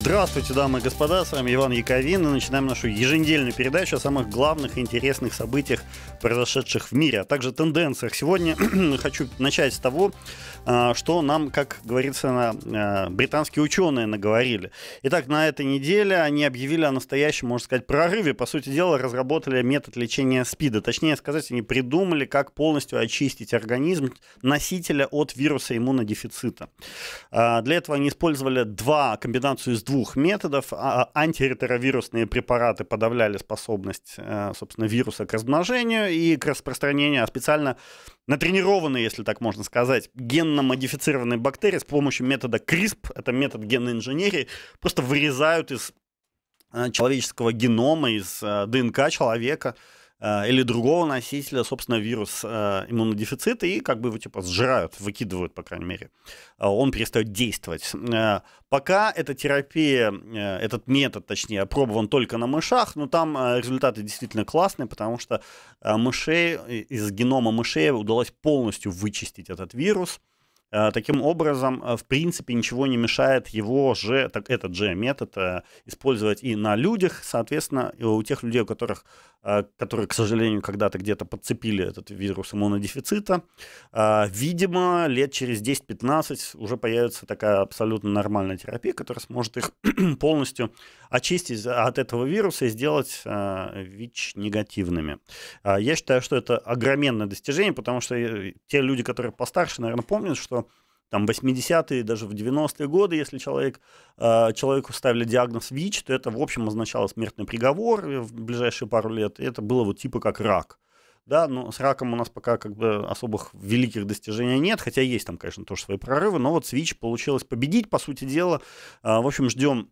Здравствуйте, дамы и господа, с вами Иван Яковин, и начинаем нашу еженедельную передачу о самых главных и интересных событиях, произошедших в мире, а также тенденциях. Сегодня хочу начать с того, а, что нам, как говорится, на э, британские ученые наговорили. Итак, на этой неделе они объявили о настоящем, можно сказать, прорыве. По сути дела, разработали метод лечения СПИДа. Точнее сказать, они придумали, как полностью очистить организм носителя от вируса иммунодефицита. А, для этого они использовали два комбинацию из двух методов. А, а, антиретровирусные препараты подавляли способность, э, собственно, вируса к размножению и к распространению, а специально натренированные, если так можно сказать, генно-модифицированные бактерии с помощью метода CRISP, это метод генной инженерии, просто вырезают из э, человеческого генома, из э, ДНК человека – Э, или другого носителя, собственно, вирус э, иммунодефицита, и как бы его типа сжирают, выкидывают, по крайней мере. Э, он перестает действовать. Пока эта терапия, этот метод, точнее, опробован только на мышах, но там результаты действительно классные, потому что мышей, из генома мышей удалось полностью вычистить этот вирус. Таким образом, в принципе, ничего не мешает его же, так, этот же метод использовать и на людях, соответственно, у тех людей, у которых Э, которые, к сожалению, когда-то где-то подцепили этот вирус иммунодефицита. Э, видимо, лет через 10-15 уже появится такая абсолютно нормальная терапия, которая сможет их полностью очистить от этого вируса и сделать э, ВИЧ-негативными. Я считаю, что это огроменное достижение, потому что те люди, которые постарше, наверное, помнят, что там 80-е, даже в 90-е годы, если человек, э, человеку ставили диагноз ВИЧ, то это, в общем, означало смертный приговор э, в ближайшие пару лет. И это было вот типа как рак. Да, но с раком у нас пока как бы особых великих достижений нет, хотя есть там, конечно, тоже свои прорывы, но вот с ВИЧ получилось победить, по сути дела. Э, в общем, ждем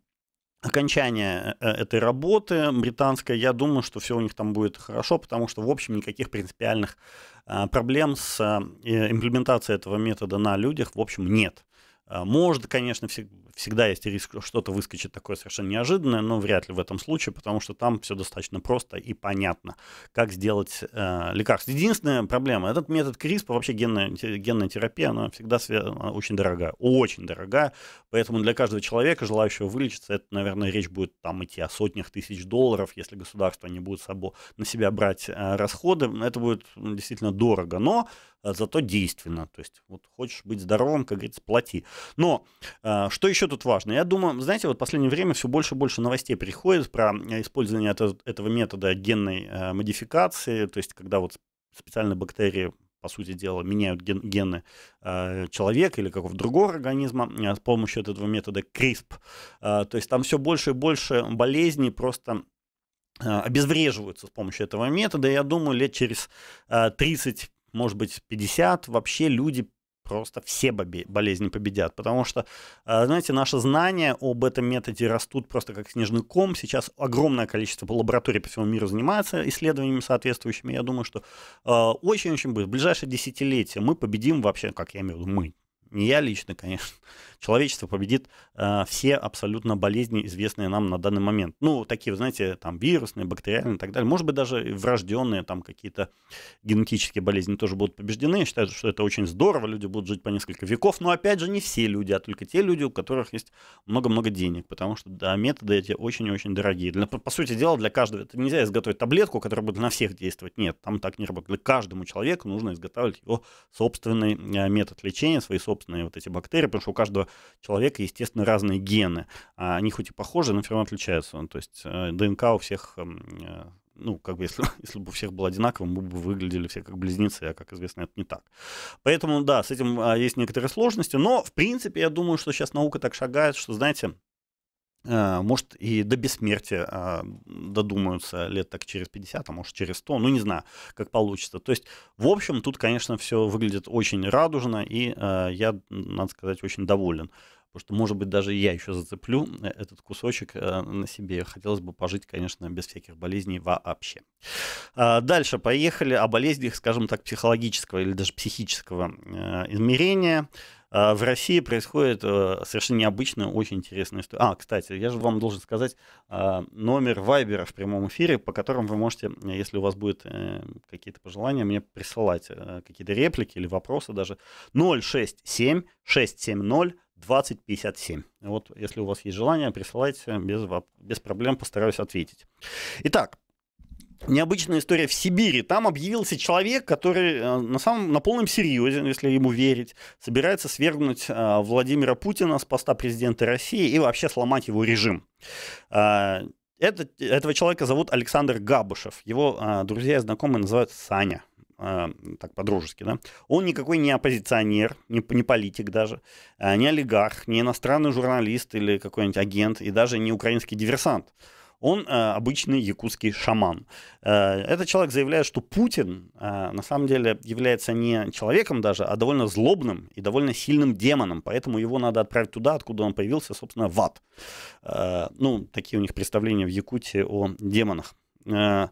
окончания э, этой работы британской, я думаю, что все у них там будет хорошо, потому что, в общем, никаких принципиальных а, проблем с э, имплементацией этого метода на людях, в общем, нет. А, может, конечно, всегда есть риск, что-то выскочит такое совершенно неожиданное, но вряд ли в этом случае, потому что там все достаточно просто и понятно, как сделать э, лекарство. Единственная проблема, этот метод CRISPR, вообще генная, генная терапия, она всегда она очень дорогая, очень дорогая, поэтому для каждого человека, желающего вылечиться, это, наверное, речь будет там идти о сотнях тысяч долларов, если государство не будет собой, на себя брать э, расходы, это будет действительно дорого, но а, зато действенно. То есть, вот хочешь быть здоровым, как говорится, плати. Но а, что еще тут важно? Я думаю, знаете, вот в последнее время все больше и больше новостей приходит про э, использование это, этого метода генной э, модификации, то есть, когда вот специальные бактерии по сути дела, меняют ген, гены э, человека или какого-то другого организма э, с помощью этого метода CRISP. Э, то есть там все больше и больше болезней просто э, обезвреживаются с помощью этого метода. Я думаю, лет через 30 может быть, 50, вообще люди просто все болезни победят. Потому что, э, знаете, наши знания об этом методе растут просто как снежный ком. Сейчас огромное количество лабораторий по всему миру занимается исследованиями соответствующими. Я думаю, что э, очень-очень будет. В ближайшее десятилетие мы победим вообще, как я имею в виду, мы. Не я лично, конечно, человечество победит э, все абсолютно болезни, известные нам на данный момент. Ну, такие, вы знаете, там вирусные, бактериальные и так далее. Может быть, даже врожденные там какие-то генетические болезни тоже будут побеждены. Я считаю, что это очень здорово, люди будут жить по несколько веков. Но, опять же, не все люди, а только те люди, у которых есть много-много денег, потому что да, методы эти очень-очень дорогие. Для, по сути дела, для каждого это нельзя изготовить таблетку, которая будет на всех действовать. Нет, там так не работает. Для каждому человеку нужно изготавливать его собственный э, метод лечения, свои собственные вот эти бактерии, потому что у каждого человека, естественно, разные гены. А они хоть и похожи, но все равно отличаются. Ну, то есть э, ДНК у всех эм, э, ну, как бы, если, если бы у всех было одинаковым, мы бы выглядели все как близнецы, а, как известно, это не так. Поэтому, да, с этим а, есть некоторые сложности, но, в принципе, я думаю, что сейчас наука так шагает, что, знаете, Э, может, и до бессмертия а, додумаются лет так через 50, а может, через 100, ну, не знаю, как получится. То есть, в общем, тут, конечно, все выглядит очень радужно, и э, я, надо сказать, очень доволен. Потому что, может быть, даже я еще зацеплю э, этот кусочек э, на себе. Хотелось бы пожить, конечно, без всяких болезней вообще. А, дальше поехали о болезнях, скажем так, психологического или даже психического э, измерения. А, в России происходит совершенно необычная, очень интересная история. А, кстати, я же вам должен сказать а, номер Вайбера в прямом эфире, по которому вы можете, если у вас будут какие-то пожелания, мне присылать какие-то реплики или вопросы даже. 067 670 2057. Вот, если у вас есть желание, присылайте, без, без проблем постараюсь ответить. Итак, необычная история в Сибири. Там объявился человек, который э, на самом на полном серьезе, если ему верить, собирается свергнуть э, Владимира Путина с поста президента России и вообще сломать его режим. Э, этот, этого человека зовут Александр Габышев. Его друзья и знакомые называют Саня э, так по-дружески, да, он никакой не оппозиционер, не, не политик даже, э, не олигарх, не иностранный журналист или какой-нибудь агент, и даже не украинский диверсант. Он э, обычный якутский шаман. Э, этот человек заявляет, что Путин э, на самом деле является не человеком даже, а довольно злобным и довольно сильным демоном, поэтому его надо отправить туда, откуда он появился, собственно, в ад. Э, ну, такие у них представления в Якутии о демонах. Э,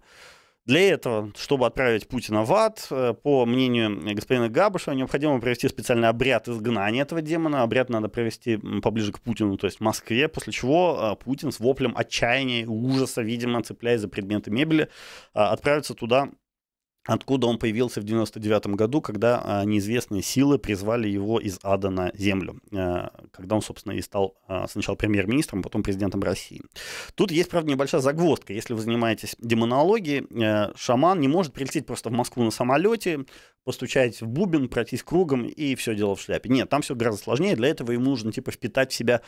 для этого, чтобы отправить Путина в ад, э, по мнению господина Габышева, необходимо провести специальный обряд изгнания этого демона. Обряд надо провести поближе к Путину, то есть в Москве, после чего э, Путин с воплем отчаяния и ужаса, видимо, цепляясь за предметы мебели, э, отправится туда откуда он появился в 99 году, когда а, неизвестные силы призвали его из ада на землю, э, когда он, собственно, и стал а, сначала премьер-министром, а потом президентом России. Тут есть, правда, небольшая загвоздка. Если вы занимаетесь демонологией, э, шаман не может прилететь просто в Москву на самолете, постучать в бубен, пройтись кругом и все дело в шляпе. Нет, там все гораздо сложнее. Для этого ему нужно типа впитать в себя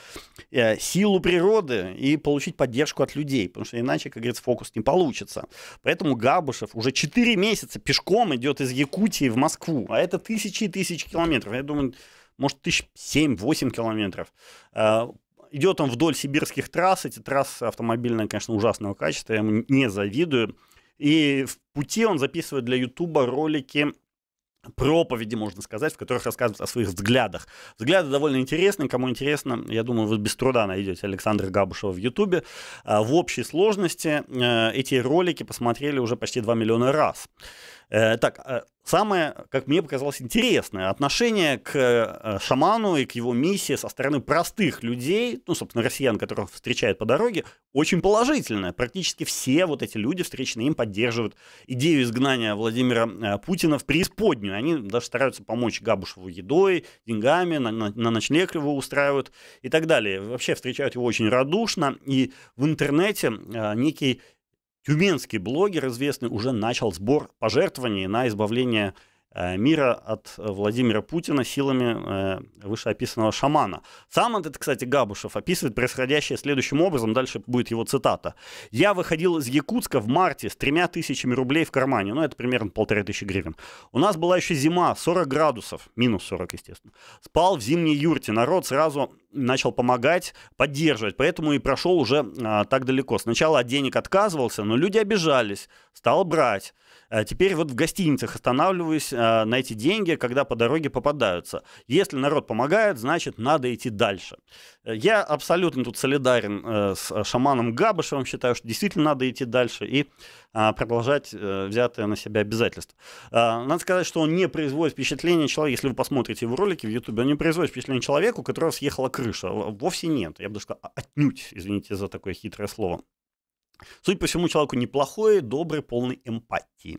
э, силу природы и получить поддержку от людей, потому что иначе, как говорится, фокус не получится. Поэтому Габушев уже 4 месяца пешком идет из Якутии в Москву, а это тысячи и тысячи километров. Я думаю, может, тысяч семь-восемь километров. Э, идет он вдоль сибирских трасс. Эти трассы автомобильные, конечно, ужасного качества. Я ему не завидую. И в пути он записывает для Ютуба ролики проповеди, можно сказать, в которых рассказывают о своих взглядах. Взгляды довольно интересные. Кому интересно, я думаю, вы без труда найдете Александра Габушева в Ютубе. А, в общей сложности э, эти ролики посмотрели уже почти 2 миллиона раз. Э, так, э, самое, как мне показалось, интересное отношение к э, шаману и к его миссии со стороны простых людей, ну, собственно, россиян, которых встречают по дороге, очень положительное. Практически все вот эти люди, встречные им, поддерживают идею изгнания Владимира Путина в преисподнюю. Они даже стараются помочь Габушеву едой, деньгами, на, на, на ночлег его устраивают и так далее. Вообще встречают его очень радушно, и в интернете некий Тюменский блогер известный уже начал сбор пожертвований на избавление Э, мира от Владимира Путина силами э, вышеописанного шамана. Сам этот, кстати, Габушев описывает происходящее следующим образом, дальше будет его цитата. «Я выходил из Якутска в марте с тремя тысячами рублей в кармане, ну это примерно полторы тысячи гривен. У нас была еще зима, 40 градусов, минус 40, естественно. Спал в зимней юрте, народ сразу начал помогать, поддерживать, поэтому и прошел уже а, так далеко. Сначала от денег отказывался, но люди обижались, стал брать. Э, теперь вот в гостиницах останавливаюсь э, на эти деньги, когда по дороге попадаются. Если народ помогает, значит, надо идти дальше. Э, я абсолютно тут солидарен с шаманом Габышевым, считаю, что действительно надо идти дальше и продолжать взятые на себя обязательства. Надо сказать, что он не производит впечатление человека, если вы посмотрите его ролики в Ютубе, он не производит впечатление человеку, у которого съехала крыша. Вовсе нет. Я бы даже сказал, «А, отнюдь, извините за такое хитрое слово. Суть по всему, человеку неплохой, добрый, полный эмпатии.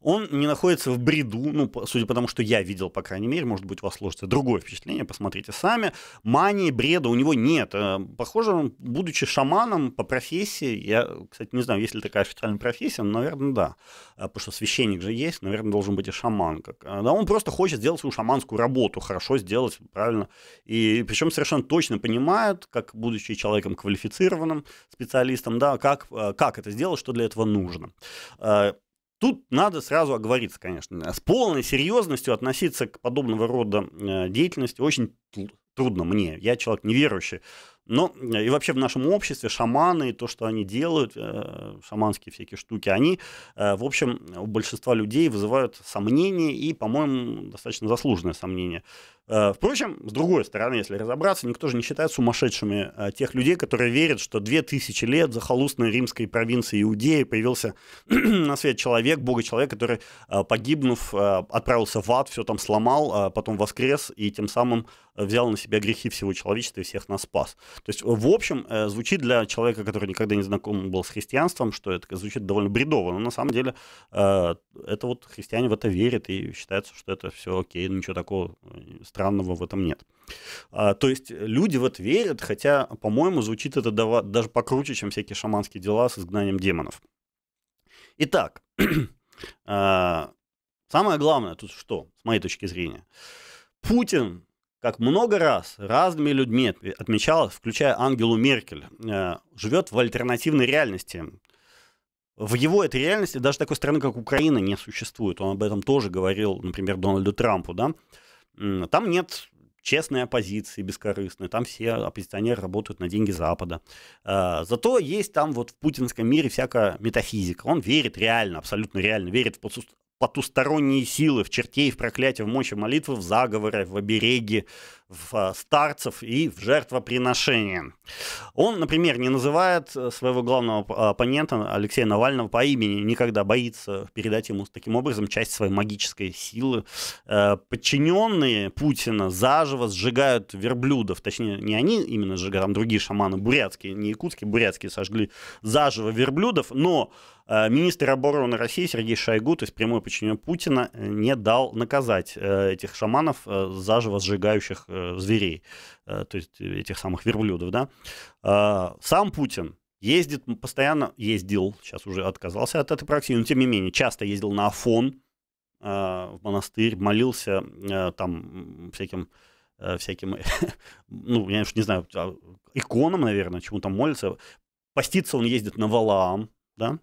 Он не находится в бреду, ну, судя по тому, что я видел, по крайней мере, может быть, у вас сложится другое впечатление, посмотрите сами. Мании, бреда у него нет. Э, похоже, он, будучи шаманом по профессии, я, кстати, не знаю, есть ли такая официальная профессия, но, наверное, да. А, потому что священник же есть, наверное, должен быть и шаман. Как. А, да, он просто хочет сделать свою шаманскую работу, хорошо сделать, правильно. И причем совершенно точно понимает, как, будучи человеком квалифицированным, специалистом, да, как, э, как это сделать, что для этого нужно а, Тут надо сразу оговориться, конечно, с полной серьезностью относиться к подобного рода э, деятельности очень трудно мне, я человек неверующий. Но э, и вообще в нашем обществе шаманы, и то, что они делают, э, шаманские всякие штуки, они, э, в общем, у большинства людей вызывают сомнения и, по-моему, достаточно заслуженное сомнение. Впрочем, с другой стороны, если разобраться, никто же не считает сумасшедшими тех людей, которые верят, что две тысячи лет за холустной римской провинции Иудеи появился на свет человек, бога-человек, который, погибнув, отправился в ад, все там сломал, а потом воскрес и тем самым взял на себя грехи всего человечества и всех нас спас. То есть, в общем, э, звучит для человека, который никогда не знаком был с христианством, что это звучит довольно бредово, но на самом деле э, это вот христиане в это верят и считается, что это все окей, ничего такого э, странного в этом нет. А, то есть люди в это верят, хотя, по-моему, звучит это даже покруче, чем всякие шаманские дела с изгнанием демонов. Итак, самое главное тут что, с моей точки зрения? Путин как много раз разными людьми отмечалось, включая Ангелу Меркель, э, живет в альтернативной реальности. В его этой реальности даже такой страны, как Украина, не существует. Он об этом тоже говорил, например, Дональду Трампу. Да? Там нет честной оппозиции, бескорыстной. Там все оппозиционеры работают на деньги Запада. Э, зато есть там вот в путинском мире всякая метафизика. Он верит реально, абсолютно реально, верит в потусторонние силы, в чертей, в проклятии, в мощи молитвы, в заговоры, в обереги, в а, старцев и в жертвоприношения. Он, например, не называет э, своего главного а, оппонента Алексея Навального по имени, никогда боится передать ему таким образом часть своей магической силы. Э, подчиненные Путина заживо сжигают верблюдов, точнее, не они именно сжигают, а там другие шаманы, бурятские, не якутские, бурятские сожгли заживо верблюдов, но Э, министр обороны России Сергей Шойгу, то есть прямое подчинение Путина, э, не дал наказать э, этих шаманов, заживо сжигающих зверей, то есть этих самых верблюдов. Да? Сам Путин ездит постоянно, ездил, сейчас уже отказался от этой практики, но тем не менее, часто ездил на Афон, в монастырь, молился там всяким всяким, ну, я уж не знаю, а, иконам, наверное, чему там молится. Поститься он ездит на Валаам, да,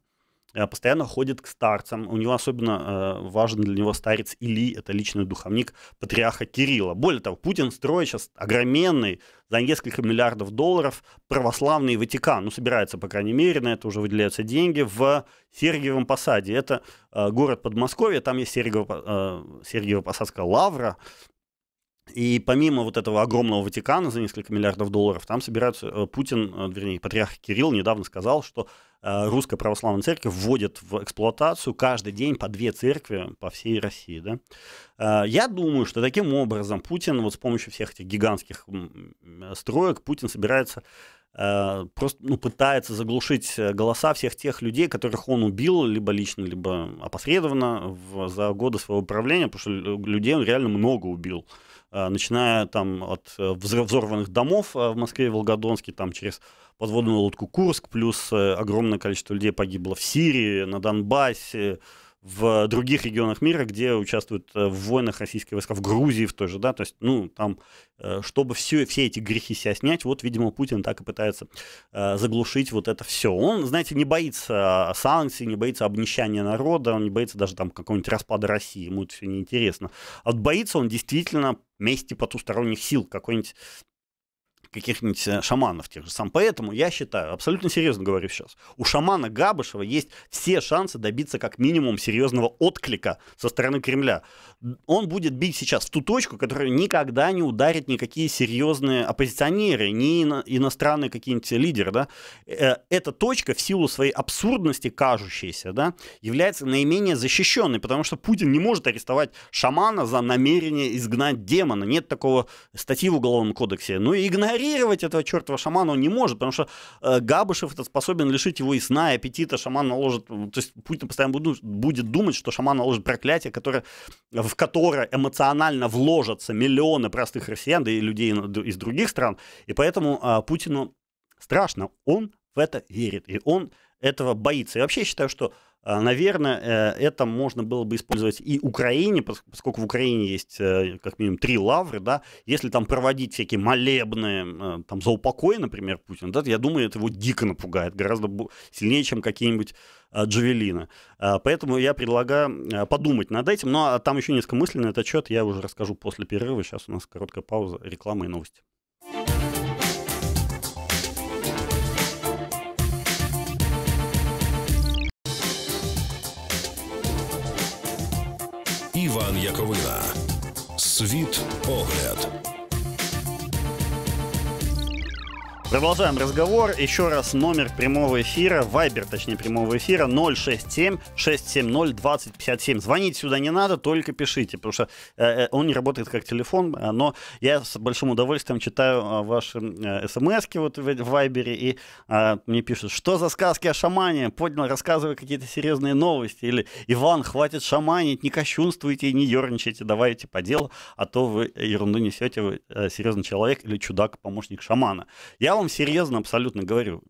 Э, постоянно ходит к старцам. У него особенно э, важен для него старец Или, это личный духовник патриарха Кирилла. Более того, Путин строит сейчас огроменный за несколько миллиардов долларов православный Ватикан. Ну, собирается, по крайней мере, на это уже выделяются деньги в Сергиевом Посаде. Это э, город Подмосковья, там есть Сергиево-Посадская лавра, и помимо вот этого огромного Ватикана за несколько миллиардов долларов, там собираются, э, Путин, э, вернее, патриарх Кирилл недавно сказал, что э, русская православная церковь вводит в эксплуатацию каждый день по две церкви по всей России. Да? Я думаю, что таким образом Путин, вот с помощью всех этих гигантских строек, Путин собирается просто ну, пытается заглушить голоса всех тех людей, которых он убил либо лично, либо опосредованно в, за годы своего правления, потому что людей он реально много убил. Э, начиная там от э, взорванных домов э, в Москве и Волгодонске, там через подводную лодку Курск, плюс огромное количество людей погибло в Сирии, на Донбассе, в других регионах мира, где участвуют э, в войнах российские войска, в Грузии в той же, да, то есть, ну, там, э, чтобы все, все эти грехи себя снять, вот, видимо, Путин так и пытается э, заглушить вот это все. Он, знаете, не боится а, санкций, не боится обнищания народа, он не боится даже там какого-нибудь распада России, ему это все неинтересно. А вот боится он действительно мести потусторонних сил, какой-нибудь каких-нибудь э, шаманов тех же сам. Поэтому я считаю, абсолютно серьезно говорю сейчас, у шамана Габышева есть все шансы добиться как минимум серьезного отклика со стороны Кремля. Он будет бить сейчас в ту точку, которую никогда не ударит никакие серьезные оппозиционеры, ни ино- иностранные какие-нибудь лидеры. Да? Э, эта точка в силу своей абсурдности кажущейся да, является наименее защищенной, потому что Путин не может арестовать шамана за намерение изгнать демона. Нет такого статьи в Уголовном кодексе. Ну и игнорировать игнорировать этого чертова шамана он не может, потому что э, Габышев это способен лишить его и сна, и аппетита, шаман наложит, то есть Путин постоянно будет ну, будет думать, что шаман наложит проклятие, которое, в которое эмоционально вложатся миллионы простых россиян, да и людей из других стран, и поэтому э, Путину страшно, он в это верит, и он этого боится. И вообще считаю, что а, наверное, э, это можно было бы использовать и Украине, поскольку в Украине есть э, как минимум три лавры, да, если там проводить всякие молебные, э, там, за упокой, например, Путин, да, я думаю, это его дико напугает, гораздо сильнее, чем какие-нибудь а, Джавелина. Поэтому я предлагаю подумать над этим. но ну, а там еще несколько мыслей на этот счет я уже расскажу после перерыва. Сейчас у нас короткая пауза, реклама и новости. Яковина. Світ огляд. Продолжаем разговор. Еще раз номер прямого эфира, вайбер, точнее, прямого эфира 067-670-2057. Звонить сюда не надо, только пишите, потому что э, э он не работает как телефон, э, но я с большим удовольствием читаю э, ваши смс вот в, в вайбере, и э, мне пишут, что за сказки о шамане? Поднял, рассказывай какие-то серьезные новости. Или Иван, хватит шаманить, не кощунствуйте, не ерничайте, давайте по делу, а то вы ерунду несете, вы э, серьезный человек или чудак, помощник шамана. Я вам серьезно абсолютно говорю,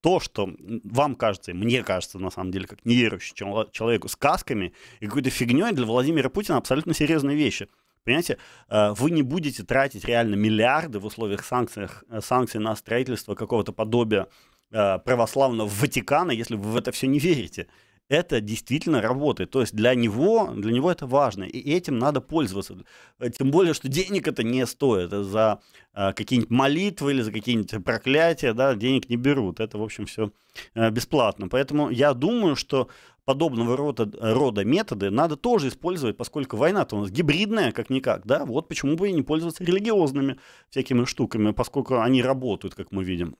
то, что вам кажется, мне кажется, на самом деле, как неверующему человеку, сказками и какой-то фигней для Владимира Путина абсолютно серьезные вещи. Понимаете, э, вы не будете тратить реально миллиарды в условиях санкций, э, санкций на строительство какого-то подобия э, православного Ватикана, если вы в это все не верите это действительно работает. То есть для него, для него это важно, и этим надо пользоваться. Э, тем более, что денег это не стоит. Э, за э, какие-нибудь молитвы или за какие-нибудь проклятия да, денег не берут. Это, в общем, все бесплатно. Поэтому я думаю, что подобного рода, рода методы надо тоже использовать, поскольку война-то у нас гибридная, как-никак, да, вот почему бы и не пользоваться религиозными всякими штуками, поскольку они работают, как мы видим.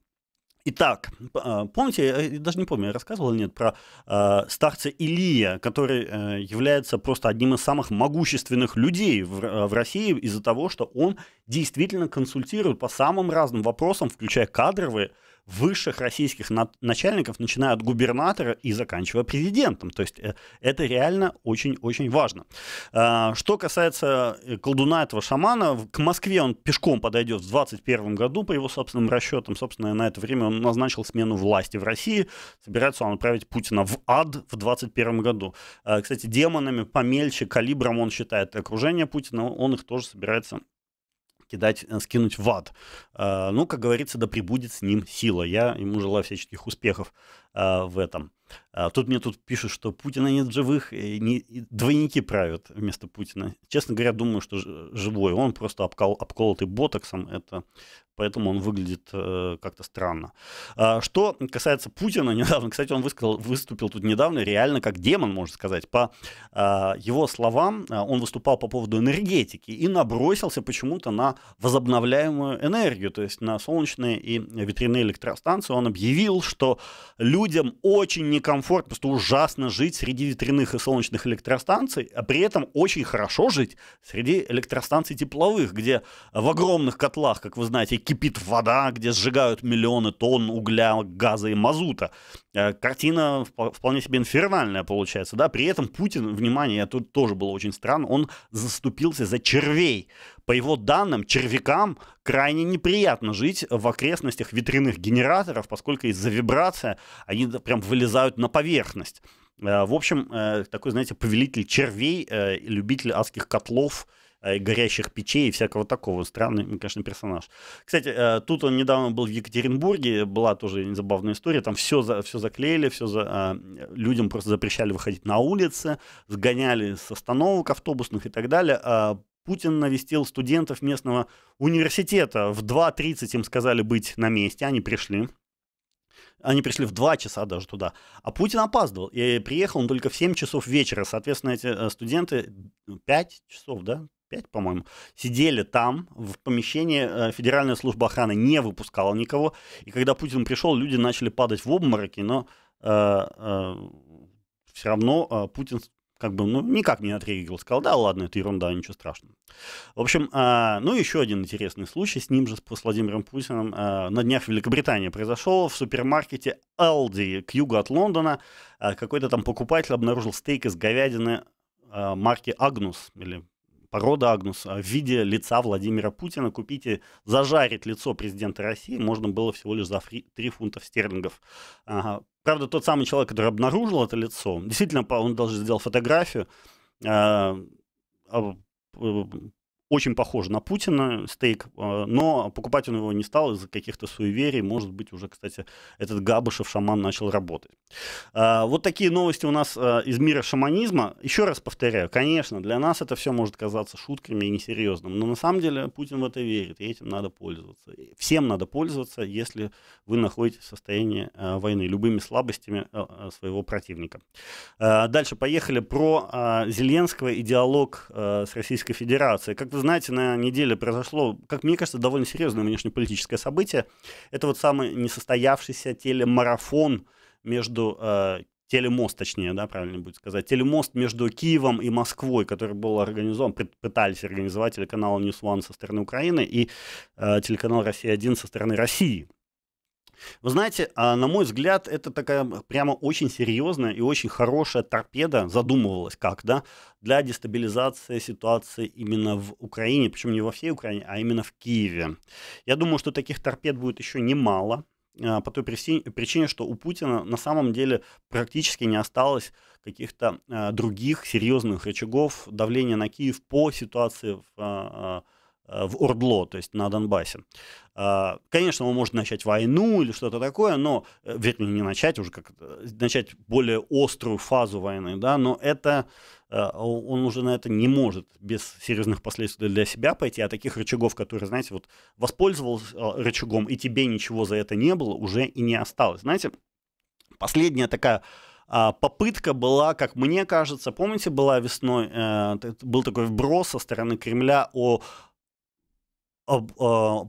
Итак, а, помните, я даже не помню, я рассказывал или нет, про э, старца Илия, который э, является просто одним из самых могущественных людей в, э, в России из-за того, что он действительно консультирует по самым разным вопросам, включая кадровые, высших российских начальников, начиная от губернатора и заканчивая президентом. То есть э, это реально очень-очень важно. А, что касается э, колдуна этого шамана, к Москве он пешком подойдет в 2021 году, по его собственным расчетам. Собственно, на это время он назначил смену власти в России. Собирается он отправить Путина в ад в 2021 году. А, кстати, демонами помельче, калибром он считает окружение Путина, он их тоже собирается кидать, э, скинуть в ад. Э, ну, как говорится, да прибудет с ним сила. Я ему желаю всяческих успехов а, в этом. А, тут мне тут пишут, что Путина нет живых, и не, и двойники правят вместо Путина. Честно говоря, думаю, что живой. Он просто обкол, обколотый ботоксом, это, поэтому он выглядит э, как-то странно. А, что касается Путина недавно, кстати, он высказал, выступил тут недавно реально как демон, можно сказать. По а, его словам, а, он выступал по поводу энергетики и набросился почему-то на возобновляемую энергию, то есть на солнечные и ветряные электростанции. Он объявил, что люди людям очень некомфортно, просто ужасно жить среди ветряных и солнечных электростанций, а при этом очень хорошо жить среди электростанций тепловых, где в огромных котлах, как вы знаете, кипит вода, где сжигают миллионы тонн угля, газа и мазута. Э, картина вполне себе инфернальная получается, да, при этом Путин, внимание, я тут тоже было очень странно, он заступился за червей, по его данным, червякам крайне неприятно жить в окрестностях ветряных генераторов, поскольку из-за вибрации они прям вылезают на поверхность. Э, в общем, э, такой, знаете, повелитель червей, э, любитель адских котлов, горящих печей и всякого такого. Странный, конечно, персонаж. Кстати, тут он недавно был в Екатеринбурге, была тоже забавная история, там все, за, все заклеили, все за, а, людям просто запрещали выходить на улицы, сгоняли с остановок автобусных и так далее. А Путин навестил студентов местного университета. В 2.30 им сказали быть на месте, они пришли. Они пришли в 2 часа даже туда. А Путин опаздывал. И приехал он только в 7 часов вечера. Соответственно, эти э, студенты 5 ну, часов, да? 5, по-моему, сидели там, в помещении э, Федеральная служба охраны не выпускала никого. И когда Путин пришел, люди начали падать в обмороки, но э, э, все равно э, Путин как бы, ну, никак не отреагировал, сказал, да, ладно, это ерунда, ничего страшного. В общем, а, ну, еще один интересный случай с ним же, с Владимиром Путиным, а, на днях в Великобритании произошел в супермаркете Aldi к югу от Лондона, а, какой-то там покупатель обнаружил стейк из говядины а, марки Agnus или порода Агнуса а в виде лица Владимира Путина. Купите, зажарить лицо президента России можно было всего лишь за 3 фунтов стерлингов. Ага. Правда, тот самый человек, который обнаружил это лицо, действительно, он даже сделал фотографию, а, э, очень похоже на Путина стейк, а, но покупать он его не стал из-за каких-то суеверий. Может быть, уже, кстати, этот Габышев шаман начал работать. А, вот такие новости у нас а, из мира шаманизма. Еще раз повторяю, конечно, для нас это все может казаться шутками и несерьезным, но на самом деле Путин в это верит, и этим надо пользоваться. Всем надо пользоваться, если вы находитесь в состоянии войны, любыми слабостями своего противника. Дальше поехали про Зеленского и диалог с Российской Федерацией. Как вы знаете, на неделе произошло, как мне кажется, довольно серьезное внешнеполитическое событие. Это вот самый несостоявшийся телемарафон между э, телемост, точнее, да, правильно будет сказать, телемост между Киевом и Москвой, который был организован, пытались организовать телеканал News One со стороны Украины и э, телеканал Россия 1 со стороны России. Вы знаете, а, на мой взгляд, это такая прямо очень серьезная и очень хорошая торпеда, задумывалась как, да, для дестабилизации ситуации именно в Украине, причем не во всей Украине, а именно в Киеве. Я думаю, что таких торпед будет еще немало, а, по той причине, что у Путина на самом деле практически не осталось каких-то а, других серьезных рычагов давления на Киев по ситуации в Э, в Ордло, то есть на Донбассе. Э, конечно, он может начать войну или что-то такое, но, э, вернее, не начать уже, как начать более острую фазу войны, да, но это он уже на это не может без серьезных последствий для себя пойти, а таких рычагов, которые, знаете, вот воспользовался рычагом, и тебе ничего за это не было, уже и не осталось. Знаете, последняя такая попытка была, как мне кажется, помните, была весной, был такой вброс со стороны Кремля о об, э,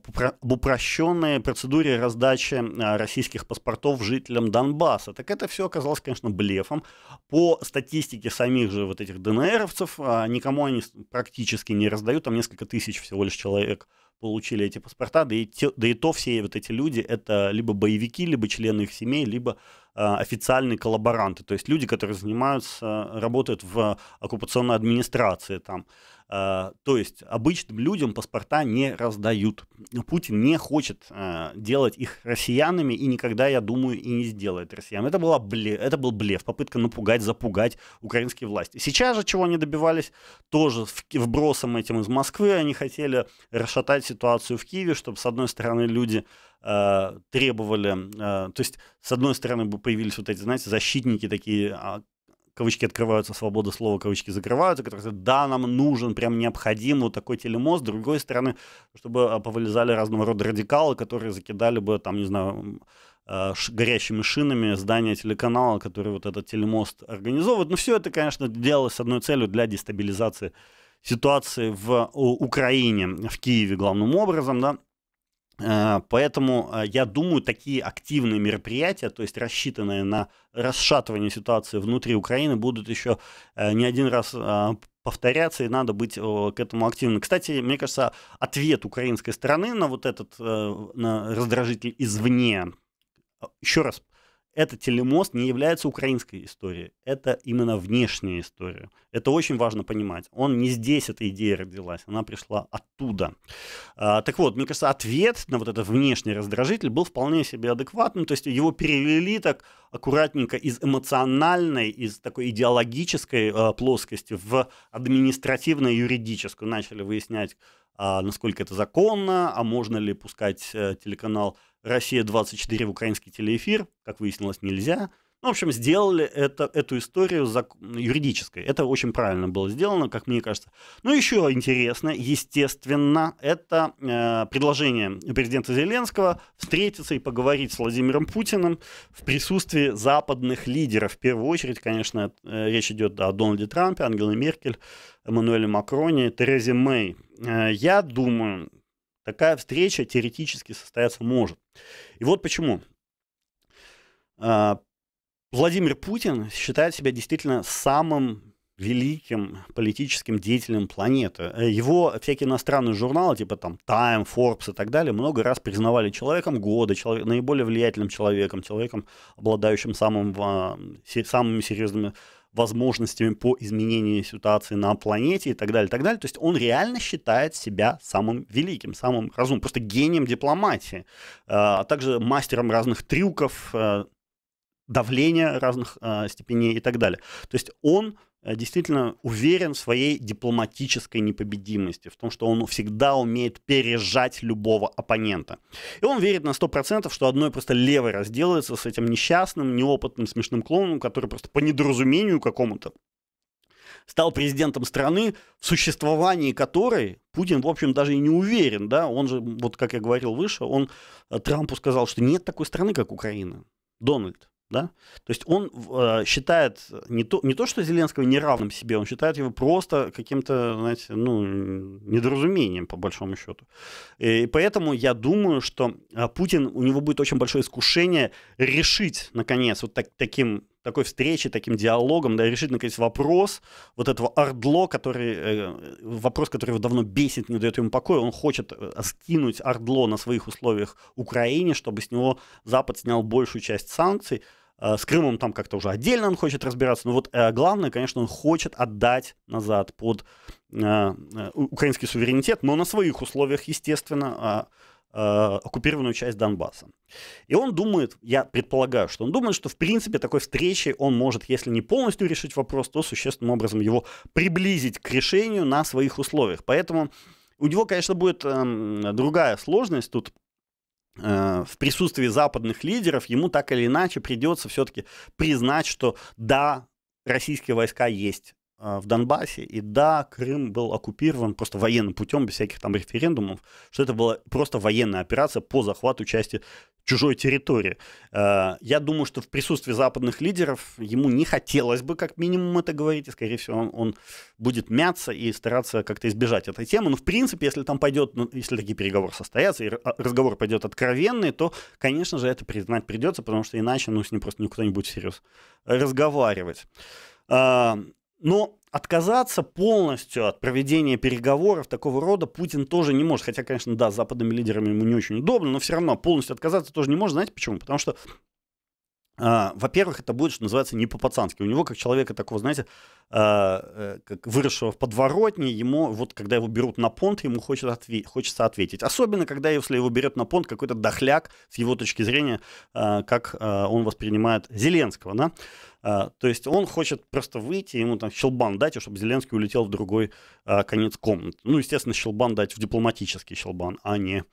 об упрощенной процедуре раздачи э, российских паспортов жителям Донбасса. Так это все оказалось, конечно, блефом. По статистике самих же вот этих ДНРовцев, э, никому они практически не раздают, там несколько тысяч всего лишь человек получили эти паспорта, да и, те, да и то все вот эти люди это либо боевики, либо члены их семей, либо официальные коллаборанты, то есть люди, которые занимаются, работают в оккупационной администрации там. А, то есть обычным людям паспорта не раздают. Путин не хочет а, делать их россиянами и никогда, я думаю, и не сделает россиян. Это, была бле... это был блеф, попытка напугать, запугать украинские власти. Сейчас же чего они добивались? Тоже вбросом этим из Москвы они хотели расшатать ситуацию в Киеве, чтобы, с одной стороны, люди а, требовали, то есть, с одной стороны, бы появились вот эти, знаете, защитники такие кавычки открываются, свобода слова, кавычки закрываются, который говорят, да, нам нужен, прям необходим вот такой телемост. С другой стороны, чтобы а, повылезали разного рода радикалы, которые закидали бы, там, не знаю, а, горящими шинами здания телеканала, который вот этот телемост организовывает. Но все это, конечно, делалось с одной целью для дестабилизации ситуации в Украине, в Киеве главным образом, да, а, поэтому а, я думаю, такие активные мероприятия, то есть рассчитанные на расшатывание ситуации внутри Украины, будут еще э, не один раз а, повторяться, и надо быть к этому активным. Кстати, мне кажется, ответ украинской стороны на вот этот э, на раздражитель извне, еще раз это телемост не является украинской историей, это именно внешняя история. Это очень важно понимать. Он не здесь эта идея родилась, она пришла оттуда. А, так вот, мне кажется, ответ на вот этот внешний раздражитель был вполне себе адекватным, то есть его перевели так аккуратненько из эмоциональной, из такой идеологической э, плоскости в административно-юридическую. Начали выяснять, а, насколько это законно, а можно ли пускать э, телеканал Россия-24 в украинский телеэфир, как выяснилось, нельзя. Ну, в общем, сделали это, эту историю зак... юридической. Это очень правильно было сделано, как мне кажется. Ну, еще интересно, естественно, это э, предложение президента Зеленского встретиться и поговорить с Владимиром Путиным в присутствии западных лидеров. В первую очередь, конечно, э, речь идет о Дональде Трампе, Ангеле Меркель, Эммануэле Макроне, Терезе Мэй. Э, я думаю, такая встреча теоретически состояться может. И вот почему. А, Владимир Путин считает себя действительно самым великим политическим деятелем планеты. Э, его всякие иностранные журналы, типа там Time, Forbes и так далее, много раз признавали человеком года, человек, наиболее влиятельным человеком, человеком, обладающим самым, а, самыми серьезными возможностями по изменению ситуации на планете и так далее, и так далее. То есть он реально считает себя самым великим, самым разумным, просто гением дипломатии, э, а также мастером разных трюков, э, давления разных э, степеней и так далее. То есть он Э, действительно уверен в своей дипломатической непобедимости, в том, что он всегда умеет пережать любого оппонента. И он верит на 100%, что одной просто левой разделается с этим несчастным, неопытным, смешным клоуном, который просто по недоразумению какому-то стал президентом страны, в существовании которой Путин, в общем, даже и не уверен, да, он же, вот как я говорил выше, он э, Трампу сказал, что нет такой страны, как Украина, Дональд, да? То есть он э, считает не то, не то, что Зеленского неравным себе, он считает его просто каким-то, знаете, ну, недоразумением, по большому счету. И поэтому я думаю, что э, Путин, у него будет очень большое искушение решить, наконец, вот так, таким такой встречи, таким диалогом, да, решить, наконец, вопрос вот этого Ардло, который, э, вопрос, который его давно бесит, не дает ему покоя, он хочет э, скинуть Ардло на своих условиях Украине, чтобы с него Запад снял большую часть санкций, э, с Крымом там как-то уже отдельно он хочет разбираться. Но вот э, главное, конечно, он хочет отдать назад под украинский суверенитет, но на своих условиях, естественно, а, Э, оккупированную часть Донбасса. И он думает, я предполагаю, что он думает, что в принципе такой встречей он может, если не полностью решить вопрос, то существенным образом его приблизить к решению на своих условиях. Поэтому у него, конечно, будет э, другая сложность тут э, в присутствии западных лидеров ему так или иначе придется все-таки признать, что да, российские войска есть а, в Донбассе, и да, Крым был оккупирован просто военным путем, без всяких там референдумов, что это была просто военная операция по захвату части чужой территории. А, я думаю, что в присутствии западных лидеров ему не хотелось бы как минимум это говорить, и, скорее всего, он, он будет мяться и стараться как-то избежать этой темы. Но, в принципе, если там пойдет, ну, если такие переговоры состоятся, и а, разговор пойдет откровенный, то, конечно же, это признать придется, потому что иначе ну, с ним просто никто не будет всерьез разговаривать. Но отказаться полностью от проведения переговоров такого рода Путин тоже не может. Хотя, конечно, да, с западными лидерами ему не очень удобно, но все равно полностью отказаться тоже не может. Знаете почему? Потому что а, во-первых, это будет, что называется, не по-пацански. У него, как человека такого, знаете, а, э, как выросшего в подворотне, ему, вот когда его берут на понт, ему хочется, отве- хочется ответить. Особенно, когда если его берет на понт какой-то дохляк, с его точки зрения, а, как он воспринимает Зеленского, да? То есть он хочет просто выйти, ему там щелбан дать, чтобы Зеленский улетел в другой конец комнаты. Ну, естественно, щелбан дать в дипломатический щелбан, а не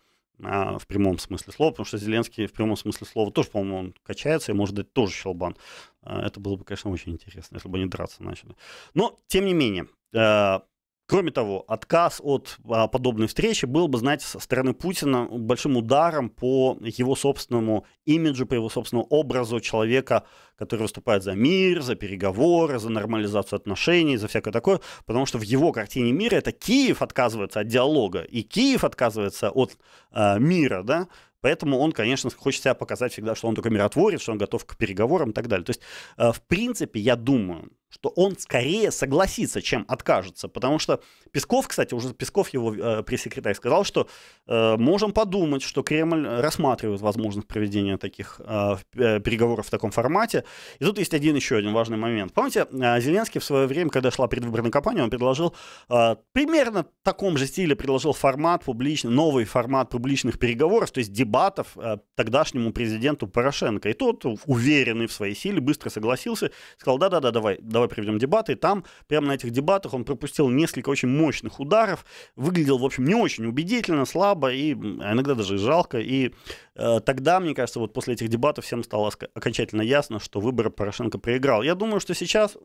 а, в прямом смысле слова, потому что Зеленский в прямом смысле слова тоже, по-моему, он качается и может дать тоже щелбан. А, это было бы, конечно, очень интересно, если бы они драться начали. Но, тем не менее, а, Кроме того, отказ от а, подобной встречи был бы, знаете, со стороны Путина большим ударом по его собственному имиджу, по его собственному образу человека, который выступает за мир, за переговоры, за нормализацию отношений, за всякое такое, потому что в его картине мира это Киев отказывается от диалога, и Киев отказывается от э, мира, да, Поэтому он, конечно, хочет себя показать всегда, что он только миротворец, что он готов к переговорам и так далее. То есть, а, в принципе, я думаю, что он скорее согласится, чем откажется. Потому что Песков, кстати, уже Песков, его э, пресс-секретарь, сказал, что э, можем подумать, что Кремль рассматривает возможность проведения таких э, э, переговоров в таком формате. И тут есть один еще один важный момент. Помните, э, Зеленский в свое время, когда шла предвыборная кампания, он предложил э, примерно в таком же стиле предложил формат публичный, новый формат публичных переговоров, то есть дебатов э, тогдашнему президенту Порошенко. И тот, уверенный в своей силе, быстро согласился, сказал, да-да-да, давай, давай давай проведем дебаты, и там прямо на этих дебатах он пропустил несколько очень мощных ударов, выглядел, в общем, не очень убедительно, слабо, и а иногда даже жалко, и э, тогда, мне кажется, вот после этих дебатов всем стало окончательно ясно, что выборы Порошенко проиграл. Я думаю, что сейчас,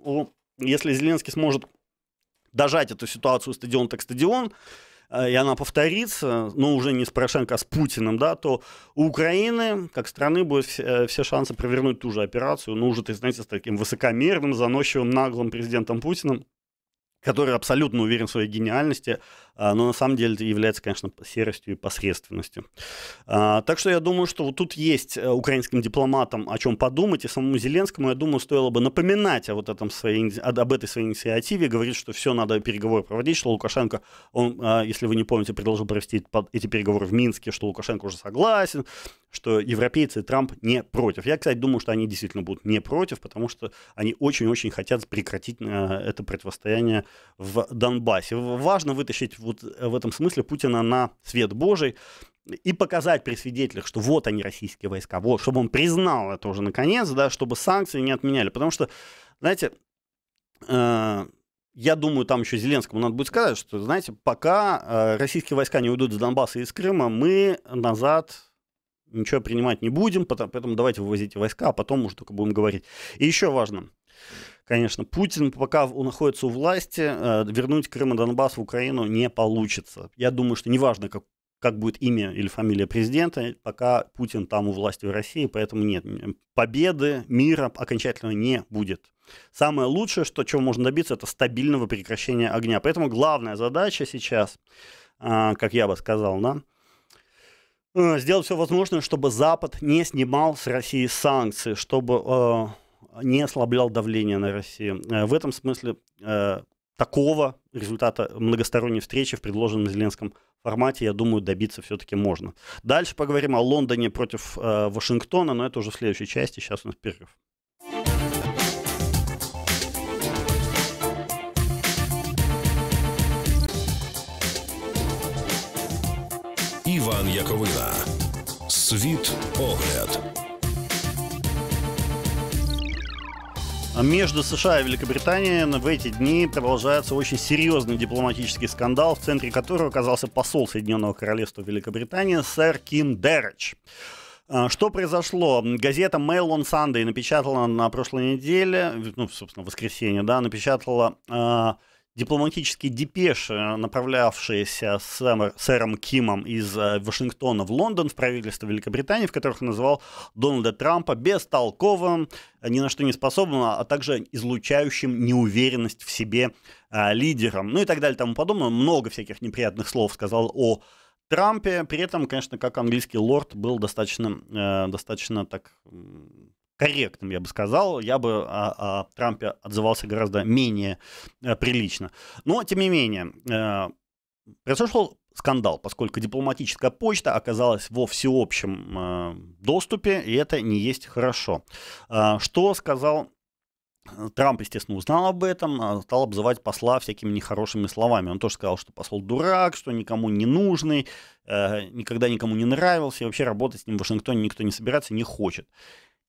если Зеленский сможет дожать эту ситуацию стадион так стадион, Э, и она повторится, но уже не с Порошенко, а с Путиным, да, то у Украины, как страны, будут э, все шансы провернуть ту же операцию, но ну, уже, ты знаете, с таким высокомерным, заносчивым, наглым президентом Путиным, который абсолютно уверен в своей гениальности, а, но на самом деле является, конечно, серостью и посредственностью. А, так что я думаю, что вот тут есть э, украинским дипломатам о чем подумать, и самому Зеленскому, я думаю, стоило бы напоминать о вот этом своей, об этой своей инициативе, говорить, что все, надо переговоры проводить, что Лукашенко, он, а, если вы не помните, предложил провести эти переговоры в Минске, что Лукашенко уже согласен, что европейцы и Трамп не против. Я, кстати, думаю, что они действительно будут не против, потому что они очень-очень хотят прекратить э, это противостояние в Донбассе. Важно вытащить вот э, в этом смысле Путина на свет Божий и показать при свидетелях, что вот они российские войска, вот, чтобы он признал это уже наконец, да, чтобы санкции не отменяли. Потому что, знаете, э, я думаю, там еще Зеленскому надо будет сказать, что, знаете, пока э, российские войска не уйдут с Донбасса и из Крыма, мы назад ничего принимать не будем, потому, поэтому давайте вывозите войска, а потом уже только будем говорить. И еще важно, Конечно, Путин, пока он находится у власти, э, вернуть Крым и Донбасс в Украину не получится. Я думаю, что неважно, как, как будет имя или фамилия президента, пока Путин там у власти в России, поэтому нет, победы, мира окончательно не будет. Самое лучшее, что, чего можно добиться, это стабильного прекращения огня. Поэтому главная задача сейчас, э, как я бы сказал, да, э, сделать все возможное, чтобы Запад не снимал с России санкции, чтобы не ослаблял давление на Россию. Э, в этом смысле э, такого результата многосторонней встречи в предложенном Зеленском формате, я думаю, добиться все-таки можно. Дальше поговорим о Лондоне против э, Вашингтона, но это уже в следующей части. Сейчас у нас перерыв. Іван Яковина. Світ огляд. Между США и Великобританией в эти дни продолжается очень серьезный дипломатический скандал, в центре которого оказался посол Соединенного Королевства Великобритании сэр Ким Дерридж. А, что произошло? Газета Mail on Sunday напечатала на прошлой неделе, ну, собственно, воскресенье, да, напечатала э, дипломатический депеш, э, направлявшийся с сэром Кимом из э, Вашингтона в Лондон, в правительство Великобритании, в которых он называл Дональда Трампа бестолковым, э, ни на что не способным, а также излучающим неуверенность в себе лидером, ну и так далее, тому подобное. Много всяких неприятных слов сказал о Трампе, при этом, конечно, как английский лорд был достаточно, э, достаточно так корректным, я бы сказал. Я бы о, а, о Трампе отзывался гораздо менее э, прилично. Но, тем не менее, э, произошел скандал, поскольку дипломатическая почта оказалась во всеобщем э, доступе, и это не есть хорошо. Э, что сказал э, Трамп, естественно, узнал об этом, а, стал обзывать посла всякими нехорошими словами. Он тоже сказал, что посол дурак, что никому не нужный, э, никогда никому не нравился, и вообще работать с ним в Вашингтоне никто не собирается, не хочет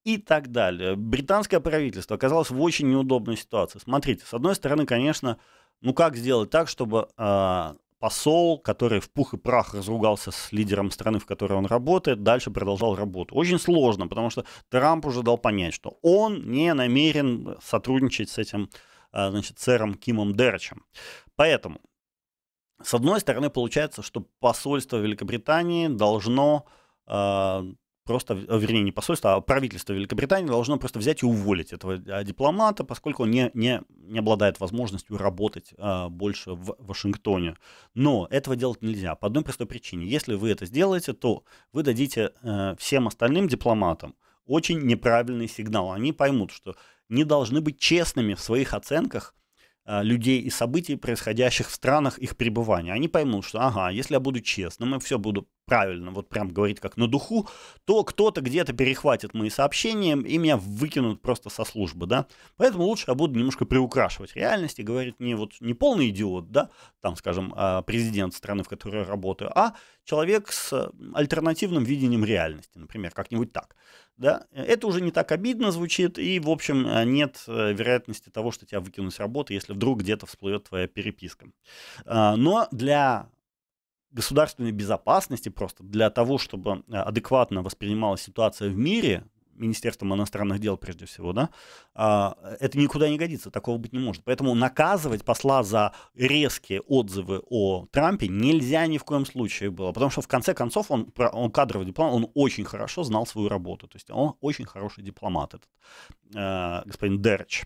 и так далее. Британское правительство оказалось в очень неудобной ситуации. Смотрите, с одной стороны, конечно, ну как сделать так, чтобы э, посол, который в пух и прах разругался с лидером страны, в которой он работает, дальше продолжал работу. Очень сложно, потому что Трамп уже дал понять, что он не намерен сотрудничать с этим, э, значит, сэром Кимом Дерчем. Поэтому, с одной стороны, получается, что посольство Великобритании должно э, просто, вернее, не посольство, а правительство Великобритании должно просто взять и уволить этого а, дипломата, поскольку он не, не, не обладает возможностью работать а, больше в Вашингтоне. Но этого делать нельзя по одной простой причине. Если вы это сделаете, то вы дадите а, всем остальным дипломатам очень неправильный сигнал. Они поймут, что не должны быть честными в своих оценках а, людей и событий, происходящих в странах их пребывания. Они поймут, что, ага, если я буду честным и все буду правильно, вот прям говорит как на духу, то кто-то где-то перехватит мои сообщения и меня выкинут просто со службы, да. Поэтому лучше я буду немножко приукрашивать реальность и говорить не вот не полный идиот, да, там, скажем, а, президент страны, в которой я работаю, а человек с альтернативным видением реальности, например, как-нибудь так. Да? Это уже не так обидно звучит, и, в общем, а, нет э, вероятности того, что тебя выкинут с работы, если вдруг где-то всплывет твоя переписка. А, но для государственной безопасности просто для того, чтобы э, адекватно воспринималась ситуация в мире, Министерством иностранных дел прежде всего, да, а, это никуда не годится, такого быть не может. Поэтому наказывать посла за резкие отзывы о Трампе нельзя ни в коем случае было, потому что в конце концов он, он кадровый дипломат, он очень хорошо знал свою работу, то есть он очень хороший дипломат этот э, господин Дерч.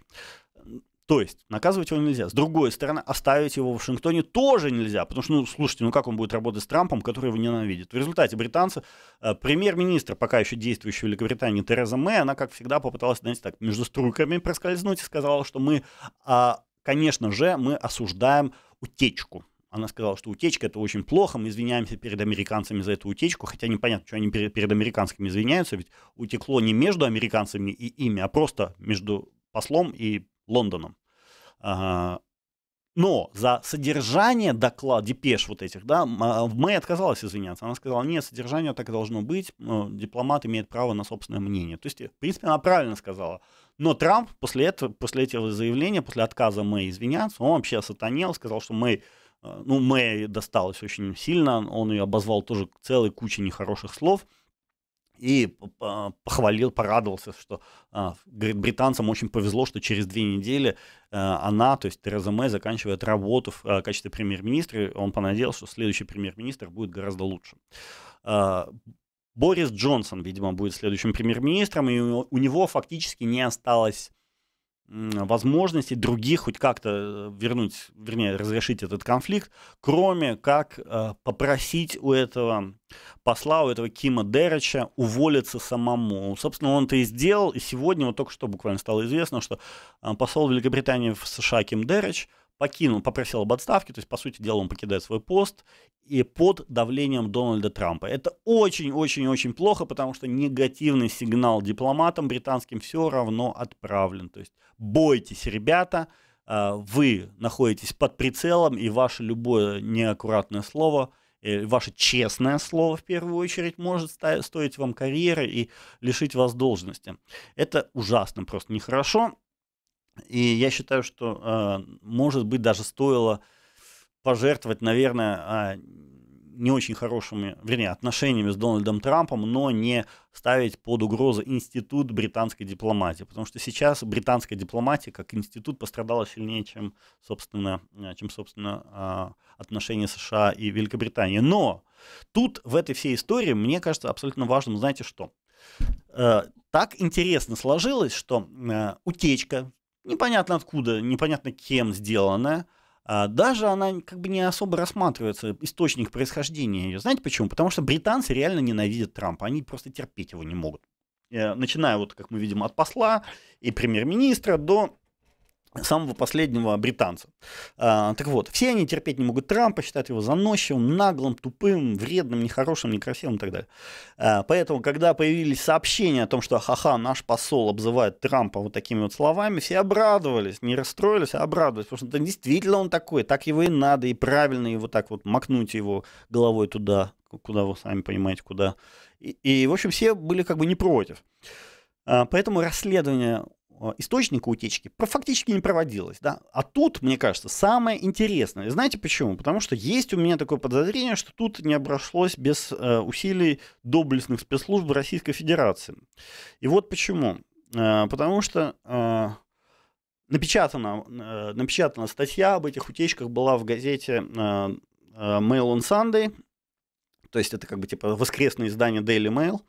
То есть наказывать его нельзя. С другой стороны, оставить его в Вашингтоне тоже нельзя, потому что, ну, слушайте, ну как он будет работать с Трампом, который его ненавидит? В результате британцы, э, премьер-министр пока еще действующей Великобритании Тереза Мэй, она, как всегда, попыталась, знаете, так, между струйками проскользнуть и сказала, что мы, э, конечно же, мы осуждаем утечку она сказала, что утечка это очень плохо, мы извиняемся перед американцами за эту утечку, хотя непонятно, что они перед, перед американскими извиняются, ведь утекло не между американцами и ими, а просто между послом и Лондоном. но за содержание доклада, депеш вот этих, да, а, Мэй отказалась извиняться. Она сказала, нет, содержание так и должно быть, дипломат имеет право на собственное мнение. То есть, в принципе, она правильно сказала. Но Трамп после этого, после этого заявления, после отказа Мэй извиняться, он вообще сатанел, сказал, что Мэй, э, ну, Мэй досталась очень сильно, он ее обозвал тоже целой кучей нехороших слов – и похвалил, порадовался, что а, говорит, британцам очень повезло, что через две недели а, она, то есть Тереза Мэй, заканчивает работу в а, качестве премьер-министра. Он понадеялся, что следующий премьер-министр будет гораздо лучше. Борис Джонсон, видимо, будет следующим премьер-министром, и у него фактически не осталось возможностей других хоть как-то э, вернуть, вернее, разрешить этот конфликт, кроме как э, попросить у этого посла, у этого Кима Дерича уволиться самому. Собственно, он это и сделал, и сегодня, вот только что буквально стало известно, что э, посол Великобритании в США Ким Дерич покинул, попросил об отставке, то есть, по сути дела, он покидает свой пост и под давлением Дональда Трампа. Это очень-очень-очень плохо, потому что негативный сигнал дипломатам британским все равно отправлен. То есть бойтесь, ребята, э, вы находитесь под прицелом, и ваше любое неаккуратное слово э, – ваше честное слово в первую очередь может стоить вам карьеры и лишить вас должности. Это ужасно, просто нехорошо. И я считаю, что, а, может быть, даже стоило пожертвовать, наверное, а, не очень хорошими, вернее, отношениями с Дональдом Трампом, но не ставить под угрозу институт британской дипломатии, потому что сейчас британская дипломатия как институт пострадала сильнее, чем, собственно, а, чем, собственно отношения США и Великобритании. Но тут в этой всей истории, мне кажется, абсолютно важным, знаете что? Э, так интересно сложилось, что утечка непонятно откуда, непонятно кем сделанная, а, даже она как бы не особо рассматривается, источник происхождения ее. Знаете почему? Потому что британцы реально ненавидят Трампа, они просто терпеть его не могут. Начиная вот, как мы видим, от посла и премьер-министра до самого последнего британца. А, так вот, все они терпеть не могут Трампа, считают его заносчивым, наглым, тупым, вредным, нехорошим, некрасивым и так далее. А, поэтому, когда появились сообщения о том, что ха-ха, наш посол обзывает Трампа вот такими вот словами, все обрадовались, не расстроились, а обрадовались, потому что да, действительно он такой, так его и надо, и правильно его так вот макнуть его головой туда, куда вы сами понимаете, куда. И, и в общем, все были как бы не против. А, поэтому расследование Э, источника утечки фактически не проводилось. Да? А тут, мне кажется, самое интересное. Знаете почему? Потому что есть у меня такое подозрение, что тут не обошлось без э, усилий доблестных спецслужб Российской Федерации. И вот почему. Э, потому что напечатана, напечатана статья об этих утечках была в газете Mail on Sunday, то есть это как бы типа воскресное издание Daily Mail,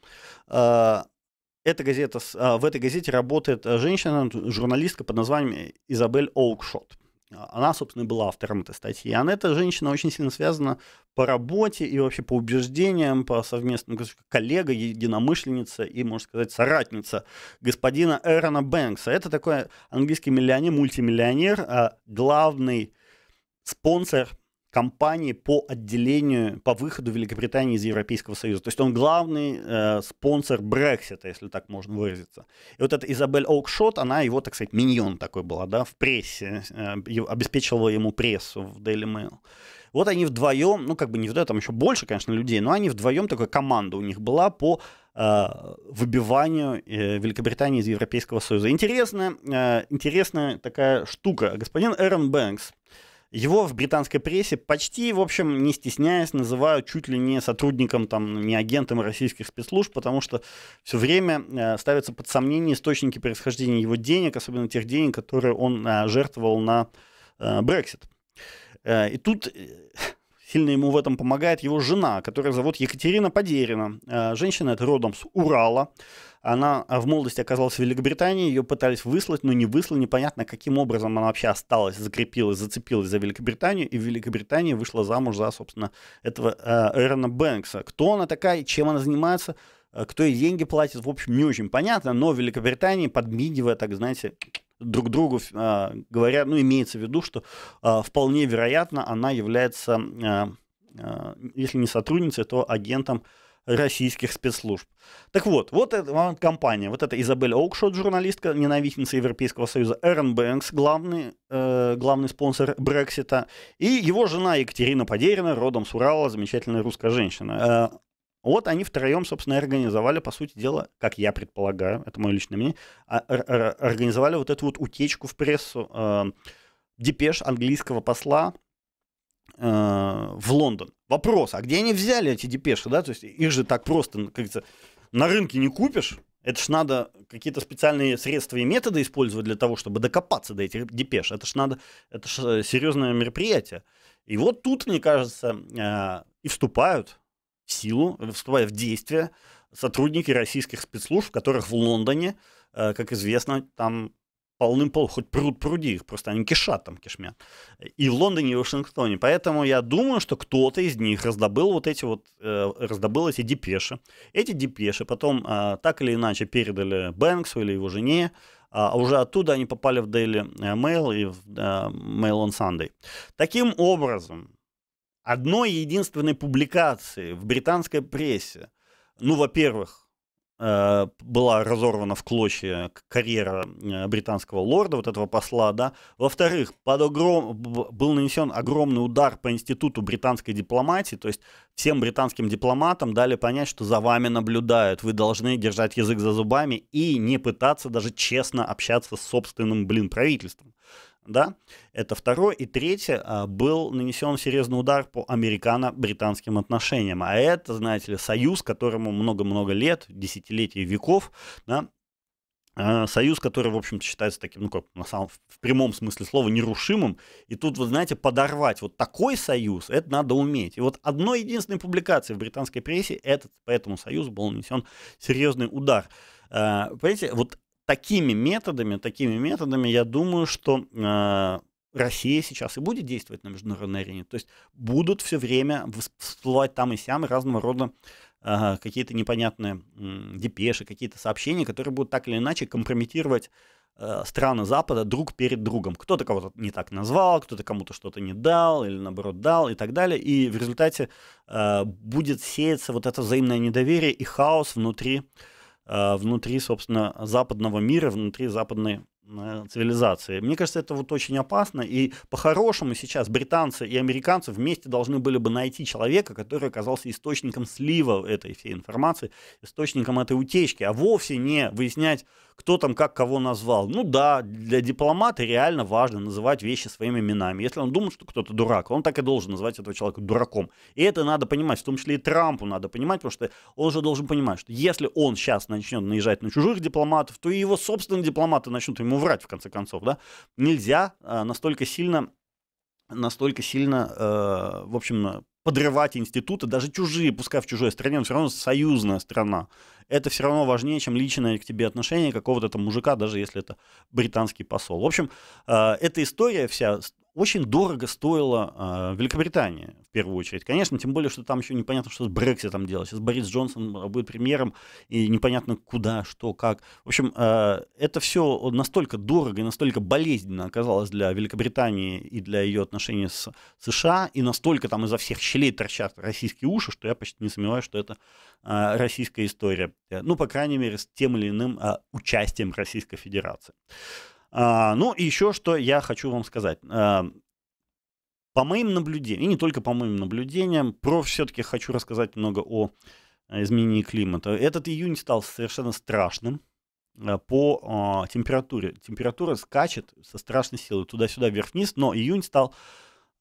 эта газета, а, в этой газете работает э, женщина, журналистка под названием Изабель Оукшот. Она, собственно, и была автором этой статьи. она, эта женщина, очень сильно связана по работе и вообще по убеждениям, по совместным коллега, единомышленница и, можно сказать, соратница господина Эрона Бэнкса. Это такой английский миллионер, мультимиллионер, а, главный спонсор компании по отделению, по выходу Великобритании из Европейского Союза. То есть он главный э, спонсор Брексита, если так можно выразиться. И вот эта Изабель Оукшот, она его, так сказать, миньон такой была, да, в прессе, э, обеспечивала ему прессу в Daily Mail. Вот они вдвоем, ну как бы не вдвоем, там еще больше, конечно, людей, но они вдвоем, такая команда у них была по э, выбиванию э, Великобритании из Европейского Союза. Интересная, э, интересная такая штука. Господин Эрон Бэнкс, его в британской прессе почти, в общем, не стесняясь, называют чуть ли не сотрудником, там, не агентом российских спецслужб, потому что все время э, ставятся под сомнение источники происхождения его денег, особенно тех денег, которые он э, жертвовал на э, Брексит. И тут сильно ему в этом помогает его жена, которая зовут Екатерина Подерина. Женщина это родом с Урала. Она а, в молодости оказалась в Великобритании, ее пытались выслать, но не выслали, непонятно, каким образом она вообще осталась, закрепилась, зацепилась за Великобританию, и в Великобритании вышла замуж за, собственно, этого э, Эрона Бэнкса. Кто она такая, чем она занимается, а, кто ей деньги платит, в общем, не очень понятно, но в Великобритании, подмигивая, так, знаете, друг другу э, говоря, ну, имеется в виду, что э, вполне вероятно она является, э, э, если не сотрудницей, то агентом российских спецслужб. Так вот, вот эта компания, вот эта Изабель Оукшот, журналистка, ненавистница Европейского Союза, Эрн Бэнкс, главный, э, главный спонсор Брексита, и его жена Екатерина Подерина, родом с Урала, замечательная русская женщина. Э, вот они втроем, собственно, организовали, по сути дела, как я предполагаю, это мое личное мнение, а, организовали вот эту вот утечку в прессу э, депеш английского посла Э, в Лондон. Вопрос, а где они взяли эти депеши, да? То есть их же так просто, ну, как говорится, на рынке не купишь. Это ж надо какие-то специальные средства и методы использовать для того, чтобы докопаться до этих депеш. Это ж надо, это ж э, серьезное мероприятие. И вот тут, мне кажется, э, и вступают в силу, вступают в действие сотрудники российских спецслужб, которых в Лондоне, как известно, там полным пол, хоть пруд пруди их, просто они кишат там, кишмят. И в Лондоне, и в Вашингтоне. Поэтому я думаю, что кто-то из них раздобыл вот эти вот, э, раздобыл эти депеши. Эти депеши потом э, так или иначе передали Бэнксу или его жене, а, а уже оттуда они попали в Daily э, Mail и в э, Mail on Sunday. Таким образом, одной единственной публикации в британской прессе, ну, во-первых, Э, была разорвана в клочья карьера э, британского лорда, вот этого посла, да. Во-вторых, под огром... был нанесен огромный удар по институту британской дипломатии, то есть всем британским дипломатам дали понять, что за вами наблюдают, вы должны держать язык за зубами и не пытаться даже честно общаться с собственным, блин, правительством да, это второе. И третье, а, был нанесен серьезный удар по американо-британским отношениям. А это, знаете ли, союз, которому много-много лет, десятилетий, веков, да, а, союз, который, в общем-то, считается таким, ну, как на самом, в прямом смысле слова, нерушимым. И тут, вы знаете, подорвать вот такой союз, это надо уметь. И вот одной единственной публикации в британской прессе этот, по этому союзу был нанесен серьезный удар. А, понимаете, вот такими методами, такими методами, я думаю, что э, Россия сейчас и будет действовать на международной арене. То есть будут все время всплывать там и сям разного рода э, какие-то непонятные э, депеши, какие-то сообщения, которые будут так или иначе компрометировать э, страны Запада друг перед другом. Кто-то кого-то не так назвал, кто-то кому-то что-то не дал или наоборот дал и так далее. И в результате э, будет сеяться вот это взаимное недоверие и хаос внутри э, Э, внутри, собственно, западного мира, внутри западной э, цивилизации. Мне кажется, это вот очень опасно, и по-хорошему сейчас британцы и американцы вместе должны были бы найти человека, который оказался источником слива этой всей информации, источником этой утечки, а вовсе не выяснять кто там как кого назвал. Ну да, для дипломата реально важно называть вещи своими именами. Если он думает, что кто-то дурак, он так и должен называть этого человека дураком. И это надо понимать, в том числе и Трампу надо понимать, потому что он же должен понимать, что если он сейчас начнет наезжать на чужих дипломатов, то и его собственные дипломаты начнут ему врать, в конце концов. Да? Нельзя э, настолько сильно настолько сильно, э, в общем, подрывать институты, даже чужие, пускай в чужой стране, но все равно союзная страна. Это все равно важнее, чем личное к тебе отношение какого-то там мужика, даже если это британский посол. В общем, э, эта история вся очень дорого стоила э, Великобритания, в первую очередь. Конечно, тем более, что там еще непонятно, что с Брекситом делать. Сейчас Борис Джонсон а, будет премьером, и непонятно куда, что, как. В общем, э, это все настолько дорого и настолько болезненно оказалось для Великобритании и для ее отношений с США, и настолько там изо всех щелей торчат российские уши, что я почти не сомневаюсь, что это э, российская история. Ну, по крайней мере, с тем или иным э, участием Российской Федерации. А, ну, еще что я хочу вам сказать. А, по моим наблюдениям, и не только по моим наблюдениям, про все-таки хочу рассказать много о а, изменении климата. Этот июнь стал совершенно страшным по температуре. Температура скачет со страшной силой туда-сюда, вверх-вниз, но июнь стал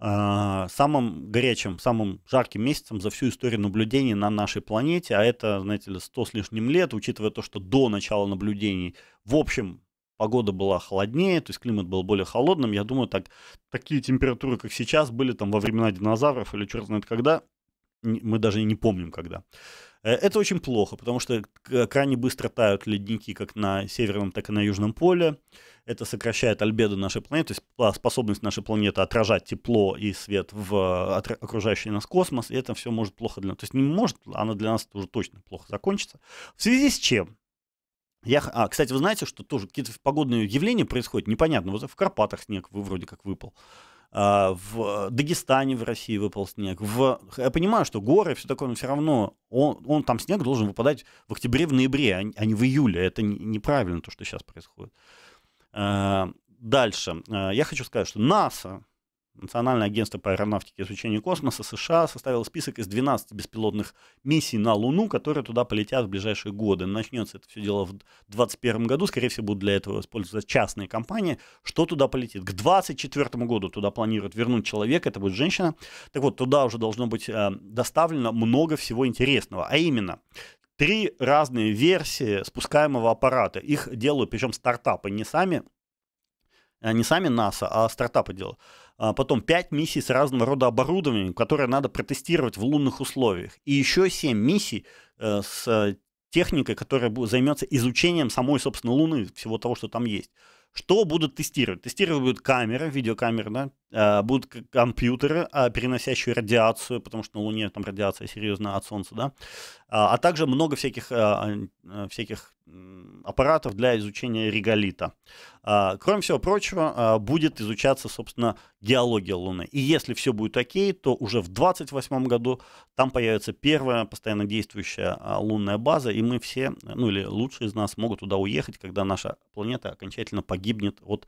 самым горячим, самым жарким месяцем за всю историю наблюдений на нашей планете, а это, знаете ли, 100 с лишним лет, учитывая то, что до начала наблюдений, в общем, погода была холоднее, то есть климат был более холодным. Я думаю, так, такие температуры, как сейчас, были там во времена динозавров или черт знает когда. Мы даже не помним, когда. Э, это очень плохо, потому что крайне быстро тают ледники как на северном, так и на южном поле. Это сокращает альбедо нашей планеты, то есть способность нашей планеты отражать тепло и свет в э, окружающий нас космос. И это все может плохо для нас. То есть не может, она для нас уже точно плохо закончится. В связи с чем? Я, а, кстати, вы знаете, что тоже какие-то погодные явления происходят, непонятно. Вот в Карпатах снег вы вроде как выпал, а, в Дагестане в России выпал снег. В, я понимаю, что горы, все такое, но все равно он, он там снег должен выпадать в октябре, в ноябре, а, а не в июле. Это неправильно то, что сейчас происходит. А, дальше. А, я хочу сказать, что НАСА Национальное агентство по аэронавтике и изучению космоса США составило список из 12 беспилотных миссий на Луну, которые туда полетят в ближайшие годы. Начнется это все дело в 2021 году. Скорее всего, будут для этого использоваться частные компании. Что туда полетит? К 2024 году туда планируют вернуть человека, это будет женщина. Так вот, туда уже должно быть э, доставлено много всего интересного. А именно, три разные версии спускаемого аппарата. Их делают, причем стартапы, не сами, э, не сами НАСА, а стартапы делают а, потом 5 миссий с разного рода оборудованием, которое надо протестировать в лунных условиях, и еще 7 миссий э, с э, техникой, которая займется изучением самой, собственно, Луны, всего того, что там есть. Что будут тестировать? Тестировать будут камеры, видеокамеры, да? А, будут компьютеры, а, переносящие радиацию, потому что на Луне там радиация серьезная от Солнца, да, а, также много всяких, э, всяких аппаратов для изучения реголита. А, кроме всего прочего, а, будет изучаться, собственно, геология Луны. И если все будет окей, то уже в 2028 году там появится первая постоянно действующая а, лунная база, и мы все, ну или лучшие из нас, могут туда уехать, когда наша планета окончательно погибнет от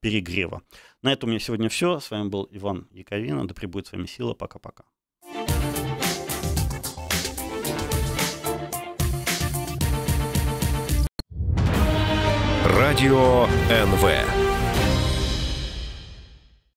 перегрева. На этом у меня сегодня все. С вами был Иван Яковина. Да пребудет с вами сила. Пока-пока. Радио НВ.